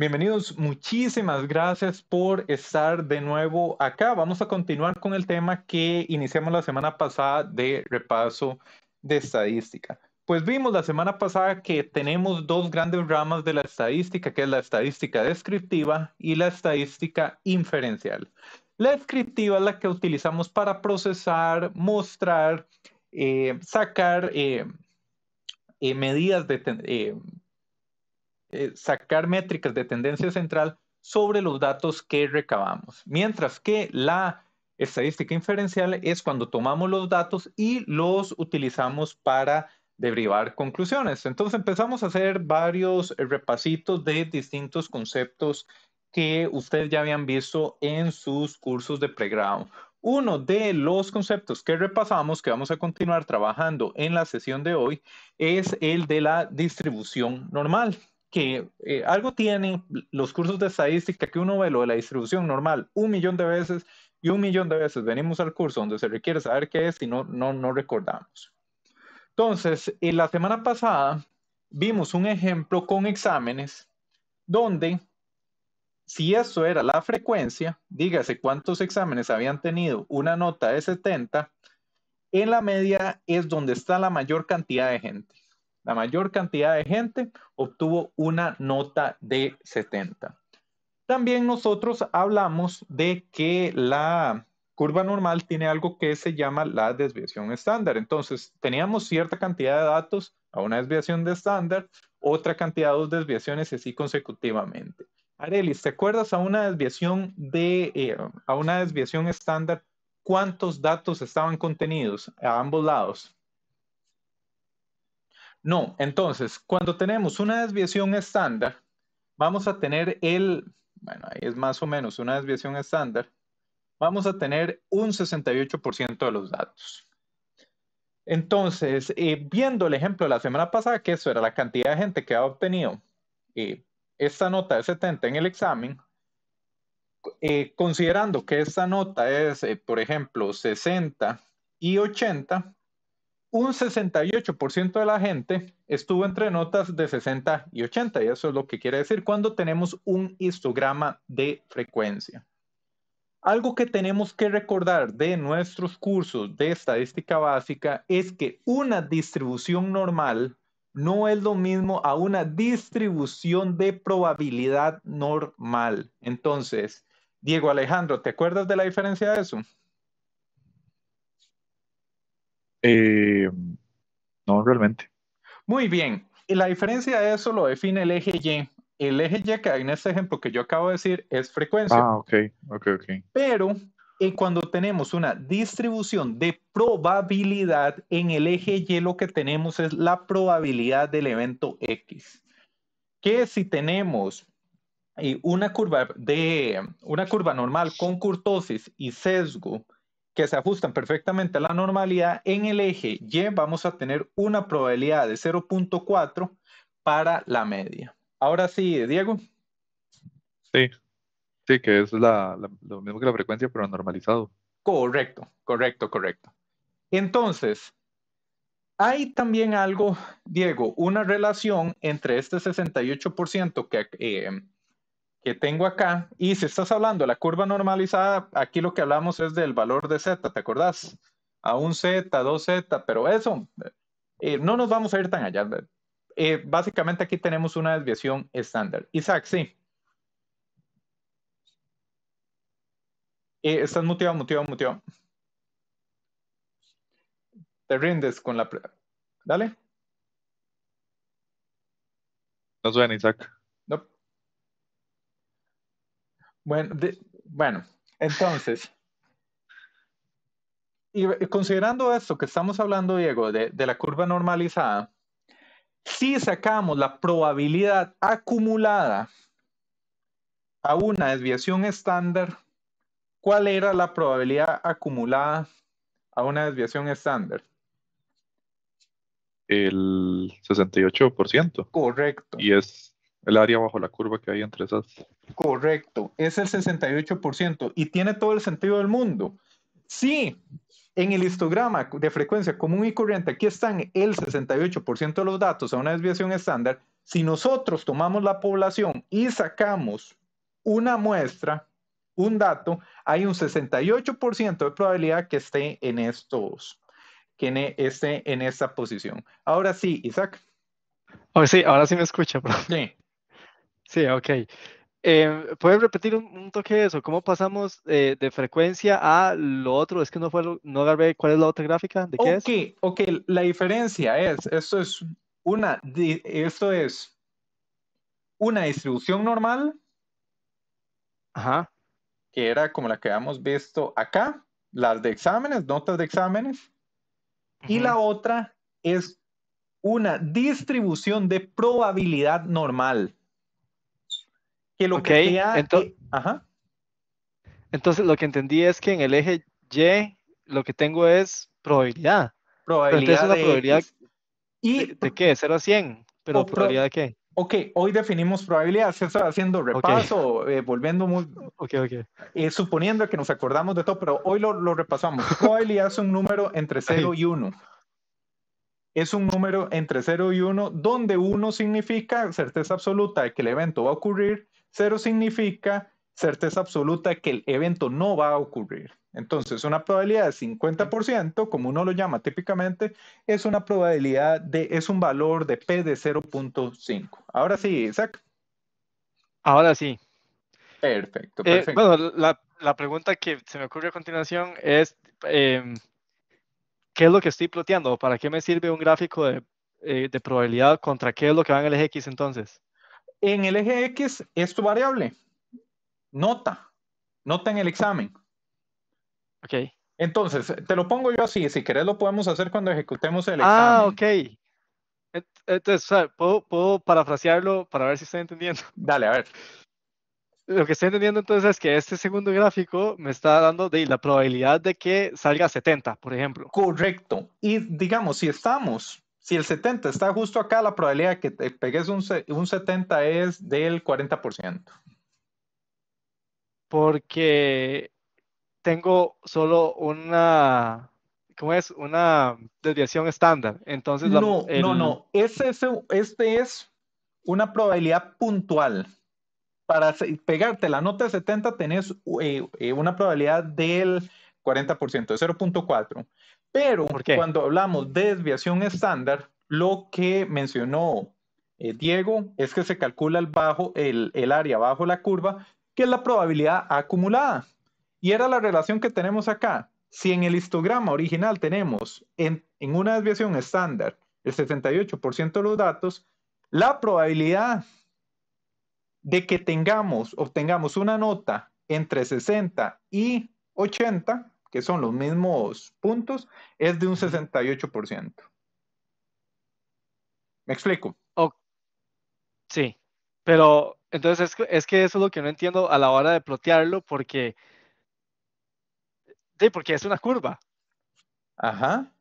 Bienvenidos, muchísimas gracias por estar de nuevo acá. Vamos a continuar con el tema que iniciamos la semana pasada de repaso de estadística. Pues vimos la semana pasada que tenemos dos grandes ramas de la estadística, que es la estadística descriptiva y la estadística inferencial. La descriptiva es la que utilizamos para procesar, mostrar, eh, sacar eh, eh, medidas de eh, sacar métricas de tendencia central sobre los datos que recabamos. Mientras que la estadística inferencial es cuando tomamos los datos y los utilizamos para derivar conclusiones. Entonces empezamos a hacer varios repasitos de distintos conceptos que ustedes ya habían visto en sus cursos de pregrado. Uno de los conceptos que repasamos, que vamos a continuar trabajando en la sesión de hoy, es el de la distribución normal que eh, algo tienen los cursos de estadística que uno ve lo de la distribución normal un millón de veces y un millón de veces venimos al curso donde se requiere saber qué es y no, no, no recordamos. Entonces, en la semana pasada vimos un ejemplo con exámenes donde si eso era la frecuencia, dígase cuántos exámenes habían tenido una nota de 70, en la media es donde está la mayor cantidad de gente la mayor cantidad de gente obtuvo una nota de 70. También nosotros hablamos de que la curva normal tiene algo que se llama la desviación estándar. Entonces, teníamos cierta cantidad de datos a una desviación de estándar, otra cantidad de dos desviaciones y así consecutivamente. Arelis, ¿te acuerdas a una desviación de eh, a una desviación estándar cuántos datos estaban contenidos a ambos lados? No, entonces, cuando tenemos una desviación estándar, vamos a tener el, bueno, ahí es más o menos una desviación estándar, vamos a tener un 68% de los datos. Entonces, eh, viendo el ejemplo de la semana pasada, que eso era la cantidad de gente que ha obtenido eh, esta nota de 70 en el examen, eh, considerando que esta nota es, por ejemplo, 60 y 80, un 68% de la gente estuvo entre notas de 60 y 80, y eso es lo que quiere decir cuando tenemos un histograma de frecuencia. Algo que tenemos que recordar de nuestros cursos de estadística básica es que una distribución normal no es lo mismo a una distribución de probabilidad normal. Entonces, Diego Alejandro, ¿te acuerdas de la diferencia de eso? Eh, no, realmente. Muy bien. Y la diferencia de eso lo define el eje Y. El eje Y que hay en este ejemplo que yo acabo de decir es frecuencia. Ah, ok, ok, ok. Pero eh, cuando tenemos una distribución de probabilidad en el eje Y, lo que tenemos es la probabilidad del evento X. Que si tenemos eh, una, curva de, una curva normal con curtosis y sesgo, que se ajustan perfectamente a la normalidad, en el eje Y vamos a tener una probabilidad de 0.4 para la media. Ahora sí, Diego. Sí, sí, que es la, lo mismo que la frecuencia, pero normalizado. Correcto, correcto, correcto. Entonces, hay también algo, Diego, una relación entre este 68% que, eh, que tengo acá, y si estás hablando de la curva normalizada, aquí lo que hablamos es del valor de z, ¿te acordás? A un z, dos z pero eso, eh, no nos vamos a ir tan allá. Eh, básicamente aquí tenemos una desviación estándar. Isaac, sí. Eh, estás muteado, muteado, muteado. Te rindes con la... Dale. No suena, Isaac. Bueno, entonces, considerando esto que estamos hablando, Diego, de, de la curva normalizada, si sacamos la probabilidad acumulada a una desviación estándar, ¿cuál era la probabilidad acumulada a una desviación estándar? El 68%. Correcto. Y es el área bajo la curva que hay entre esas. Correcto, es el 68% y tiene todo el sentido del mundo. Sí, en el histograma de frecuencia común y corriente, aquí están el 68% de los datos a una desviación estándar. Si nosotros tomamos la población y sacamos una muestra, un dato, hay un 68% de probabilidad que esté en estos, que esté en esta posición. Ahora sí, Isaac. ahora sí, ahora sí me escucha, profe. Sí, ok. Eh, ¿Puedes repetir un, toque de eso? ¿Cómo pasamos eh, de frecuencia a lo otro? Es que no, fue, no agarré cuál es la otra gráfica. ¿De qué okay, es? Ok, la diferencia es, esto es una, esto es una distribución normal. Ajá. Que era como la que habíamos visto acá, las de exámenes, notas de exámenes. Y la otra es una distribución de probabilidad normal que lo que entonces, eh, ajá. Entonces lo que entendí es que en el eje Y lo que tengo es probabilidad. Probabilidad de, y, de, qué? 0 a 100, pero probabilidad de qué? Ok, hoy definimos probabilidad, está haciendo repaso, eh, volviendo muy... Ok, ok. Eh, suponiendo que nos acordamos de todo, pero hoy lo, lo repasamos. probabilidad es un número entre 0 y 1 es un número entre 0 y 1, donde 1 significa certeza absoluta de que el evento va a ocurrir Cero significa certeza absoluta que el evento no va a ocurrir. Entonces, una probabilidad de 50%, como uno lo llama típicamente, es una probabilidad de, es un valor de P de 0.5. Ahora sí, Isaac. Ahora sí. Perfecto, eh, perfecto. bueno, la, pregunta que se me ocurre a continuación es, em, ¿qué es lo que estoy ploteando? ¿Para qué me sirve un gráfico de, eh, probabilidad contra qué es lo que va en el eje X entonces? En el eje X es tu variable. Nota. Nota en el examen. Ok. Entonces, te lo pongo yo así. Si querés, lo podemos hacer cuando ejecutemos el ah, examen. Ah, ok. Entonces, ¿puedo, parafrasearlo para ver si estoy entendiendo? Dale, a ver lo que estoy entendiendo entonces es que este segundo gráfico me está dando de la probabilidad de que salga 70, por ejemplo. Correcto. Y digamos, si estamos si el 70 está justo acá, la probabilidad de que te pegues un, 70 es del 40%. Porque tengo solo una, ¿cómo es? Una desviación estándar. Entonces, no, no, no. Este es, una probabilidad puntual. Para pegarte la nota de 70 tenés eh, eh, una probabilidad del 40%, de 0.4. Pero cuando hablamos de desviación estándar, lo que mencionó eh, Diego es que se calcula el, el, área bajo la curva, que es la probabilidad acumulada. Y era la relación que tenemos acá. Si en el histograma original tenemos en, en una desviación estándar el 78% de los datos, la probabilidad de que tengamos, obtengamos una nota entre 60 y 80, que son los mismos puntos, es de un 68%. ¿Me explico? sí, pero entonces es que, eso es lo que no entiendo a la hora de plotearlo porque... Sí, porque es una curva. Ajá.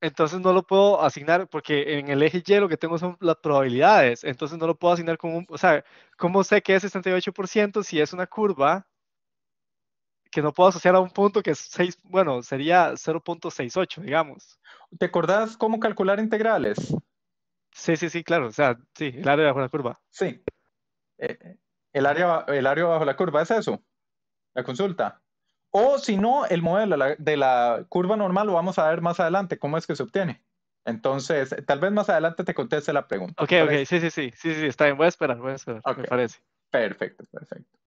Entonces no lo puedo asignar porque en el eje Y lo que tengo son las probabilidades. Entonces no lo puedo asignar como, un... O sea, ¿cómo sé que es 68% si es una curva que no puedo asociar a un punto que es 6, bueno, sería 0.68, digamos. ¿Te acordás cómo calcular integrales? Sí, sí, sí, claro, o sea, sí, el área bajo la curva. Sí. Eh, el, área, el área bajo la curva, ¿es eso? La consulta. O si no, el modelo de la curva normal lo vamos a ver más adelante, cómo es que se obtiene. Entonces, tal vez más adelante te conteste la pregunta. Ok, ok, sí, sí, sí, sí, sí, está bien, voy a esperar, voy a esperar, me parece. Perfecto, perfecto.